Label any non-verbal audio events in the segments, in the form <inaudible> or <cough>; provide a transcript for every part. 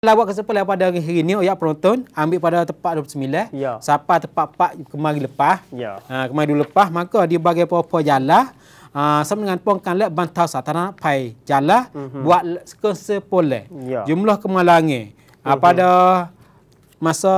Lawak ke siapa pada hari, ini, oh ya penonton, ambil pada tempat 29. Ya. Sapa tempat pak kemari lepas. Ya. Ha, kemari dulu lepas, maka dia bagi apa-apa jalan. Ha, sama dengan pengkan lep bantau satana pay jalan. Mm -hmm. Buat sekesa pola. Ya. Jumlah kemalangi. Mm -hmm. ha, mhm. pada masa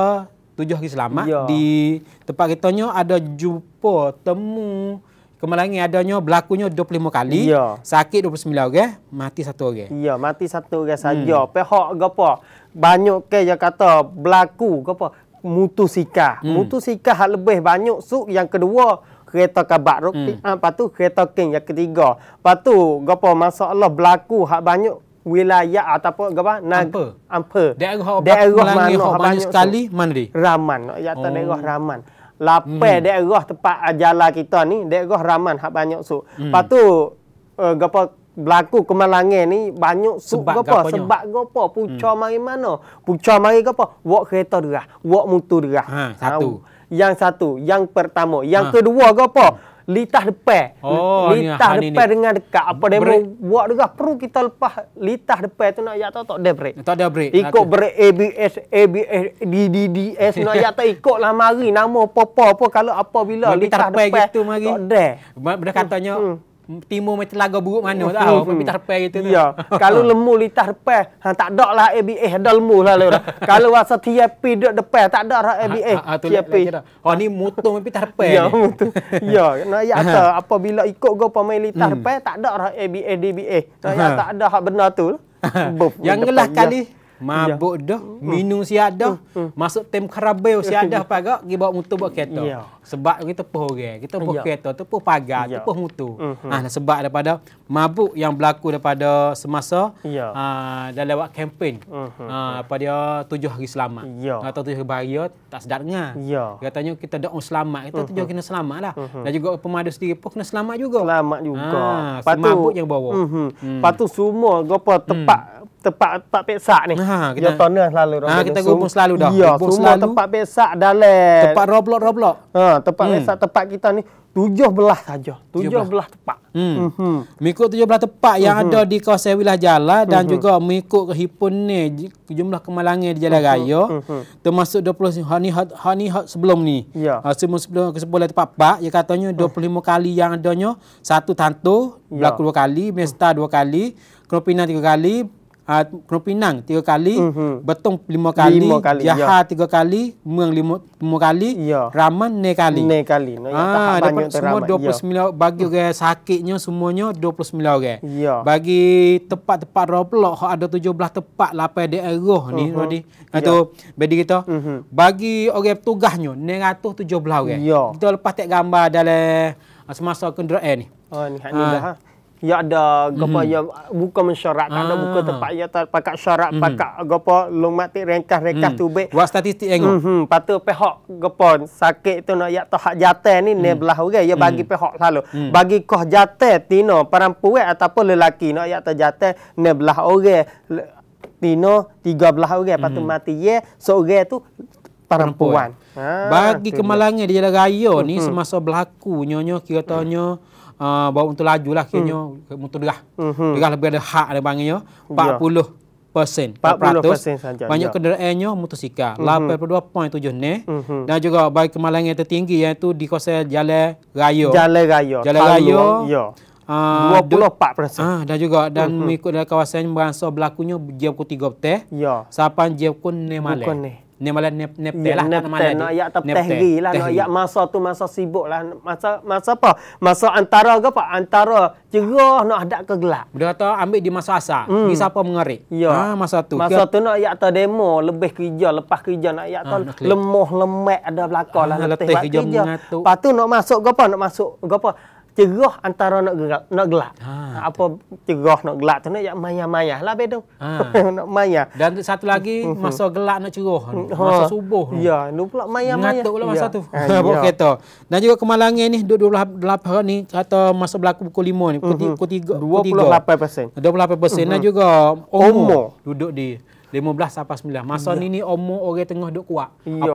tujuh hari selamat. Ya. Di tempat kita ni ada jumpa, temu, kemalangan adanya berlakunya 25 kali, ya. sakit 29 orang, mati satu orang. Ya, mati satu orang saja. Hmm. Pihak gapo? Banyak ke yang kata berlaku gapo? Mutu sikah. Hmm. Mutu sikah hak lebih banyak suk yang kedua kereta kabak ruk hmm. ah, patu kereta king yang ketiga. Patu gapo masalah berlaku hak banyak wilayah ataupun gapa nag ampe? ampa. daerah, daerah mana banyak, sekali mandi raman ya oh. raman lapar hmm. daerah tempat ajala kita ni daerah raman hak banyak sup. Hmm. Lepas tu uh, eh, gapa berlaku kemalangan ni banyak sup gapa gapanya. sebab gapa puca hmm. mari mana? Puca mari gapa? Wak kereta derah, wak motor derah. Ha, satu. Ha, yang satu, yang pertama, yang ha. kedua gapa? Hmm litah depan. Oh, lah, litah ha, depan dengan dekat. Apa break. demo buat juga. Perlu kita lepas litah depan tu nak ayat tau tak ada break. Tak ada break. Ikut break ABS, ABS, DDDS nak ayat tak ikut lah mari. Nama apa-apa apa kalau apa bila litah depan. Litah depan gitu mari. Tak ada. Benda katanya... Hmm, hmm timur macam telaga buruk mana tau oh, hmm. tapi tarpe gitu ya kalau <laughs> lemu li tarpe ha tak ada lah ABA ada eh, lemu lah lu <laughs> kalau rasa TIP duk depan tak ada lah ABA ha, ha, ha, TIP ha ni motor tapi tarpe ya motor ya nak ya <laughs> ta apabila ikut go pemain li tarpe hmm. tak ada lah ABA DBA nak ya ha. tak ada hak benda tu yang lah kali mabuk yeah. dah, mm. minum siap dah, mm. Mm. masuk tim karabel siap dah apa agak, pergi bawa motor buat kereta. Ya. Yeah. Sebab kita puh orang, kita puh yeah. kereta, tu puh pagar, yeah. tu ya. puh motor. Mm -hmm. ha, ah, sebab daripada mabuk yang berlaku daripada semasa yeah. Ya. uh, dah lewat kempen mm -hmm. uh, ah, pada tujuh hari selamat. Yeah. Atau tujuh hari bahagia, tak sedar dengar. Yeah. Katanya kita dah selamat, kita mm -hmm. tujuh mm-hmm. kena selamat lah. Mm -hmm. Dan juga pemadu sendiri pun kena selamat juga. Selamat juga. Ha, ah, semabuk yang bawa. Mm-hmm. Hmm. Lepas mm -hmm. hmm. tu semua, apa, tepat. Mm tempat tempat pesak ni. Ha, kita ya, tahun selalu dah. Ha, kita gubung selalu dah. Ya, semua tempat pesak dalam. Tempat roblok-roblok. Ha, tempat hmm. pesak tempat kita ni 17 saja. 17 tempat. Hmm. Mm -hmm. Mengikut 17 tempat yang -hmm. ada di kawasan wilayah Jala mm -hmm. dan mhm. juga mengikut kehipun ni jumlah kemalangan di jalan mm -hmm. raya mm -hmm. termasuk 20 hani hani sebelum ni. Ya. Yeah. Sebelum sebelum ke sebelah tempat pak ya katanya 25 hmm. oh. kali yang adanya satu tantu yeah. berlaku dua kali, mesta dua kali, kropina tiga kali, Kuala ah, uh, Pinang tiga kali, mm-hmm. Betong lima kali, lima kali Jaha ya. tiga kali, Muang lima, lima kali, ya. Raman ne kali. Ne kali. No, ya. ah, tak dapat semua ya. dua puluh sembilan. Bagi orang hmm. sakitnya semuanya dua puluh sembilan orang. Ya. Bagi tempat-tempat roblok, ada tujuh belah tempat lapan di Eroh ni, uh-huh. Rodi. bagi kita. Mm-hmm. Bagi orang tugasnya, ne ratus tujuh belah orang. Ya. Kita lepas tak gambar dalam ah, semasa kendera ni. Oh, ni hak ni dah, ha? ya ada gapo mm -hmm. ya buka mensyarat ah. ada buka ah. tempat ya pakak syarat mm -hmm. pakak gapo lumati rengkah-rengkah mm. tu be buat statistik tengok mm -hmm. patu pehok gapo sakit tu nak ya tahak jatah ni mm. ni belah orang okay? ya bagi mm. pihak selalu mm. bagi koh jatah tino perempuan atau lelaki nak ya terjatah ni belah orang okay? tino 13 orang okay? patu mm -hmm. mati ya seorang so, tu perempuan, Ah, bagi kemalangan di jalan raya ni mm semasa berlaku nyonya kira tanya mhm. mm. Ah, bawa untuk laju lah kiranya hmm. motor derah. Hmm. Derah lebih ada hak ada panggilnya 40 ya. 40 peratus. Banyak ya. kenderaannya motosikal. Hmm. 82.7 ni. Hmm. Dan juga baik kemalangan yang tertinggi iaitu di kawasan Jalan Raya. Jalan Raya. Jalan Raya. Ya. Ah, uh, 24 persen. Uh, dan juga dan hmm. mengikut dalam kawasan yang berangsur berlakunya dia pukul 3 petang. Ya. Sapan dia pukul 6 malam ni mala ni ni lah mala ni ya tap teh lah no ya masa tu masa sibuk lah masa masa apa masa antara ke pak antara cerah nak hadap ke gelap dia kata ambil di masa asa hmm. ni siapa mengarik ya. ha masa tu masa Kira... tu nak ya ta demo lebih kerja lepas kerja nak ya ah, ta ha, lemah lemak ada belakang ha, lah teh kerja patu nak masuk ke apa nak masuk ke apa cegah antara nak gelap nak gelap. Ah, ha, apa cegah nak gelak, tu nak maya-maya lah bedo. Ha. Ah. <laughs> nak maya. Dan satu lagi mhm. masa gelak nak cegah. Mhm. Ha. Masa subuh. Ya, nu pula maya-maya. Ngatuk pula masa ya. tu. Ha, <laughs> ya. kereta. Dan juga kemalangan ni 28 ni kata masa berlaku pukul 5 ni pukul 3 28%. 28 persen. Dan mhm. juga umur duduk di 15 sampai 9. Masa ya. ni ni umur orang tengah duduk kuat. Ya.